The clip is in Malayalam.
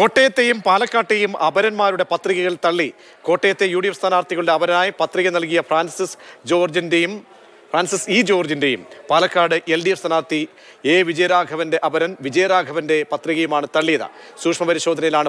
കോട്ടയത്തെയും പാലക്കാട്ടെയും അപരന്മാരുടെ പത്രികകൾ തള്ളി കോട്ടയത്തെ യു ഡി എഫ് സ്ഥാനാർത്ഥികളുടെ അപരനായി പത്രിക നൽകിയ ഫ്രാൻസിസ് ജോർജിൻ്റെയും ഫ്രാൻസിസ് ഇ ജോർജിൻ്റെയും പാലക്കാട് എൽ ഡി എഫ് സ്ഥാനാർത്ഥി എ വിജയരാഘവൻ്റെ അപരൻ വിജയരാഘവൻ്റെ പത്രികയുമാണ് തള്ളിയത് സൂക്ഷ്മ പരിശോധനയിലാണ്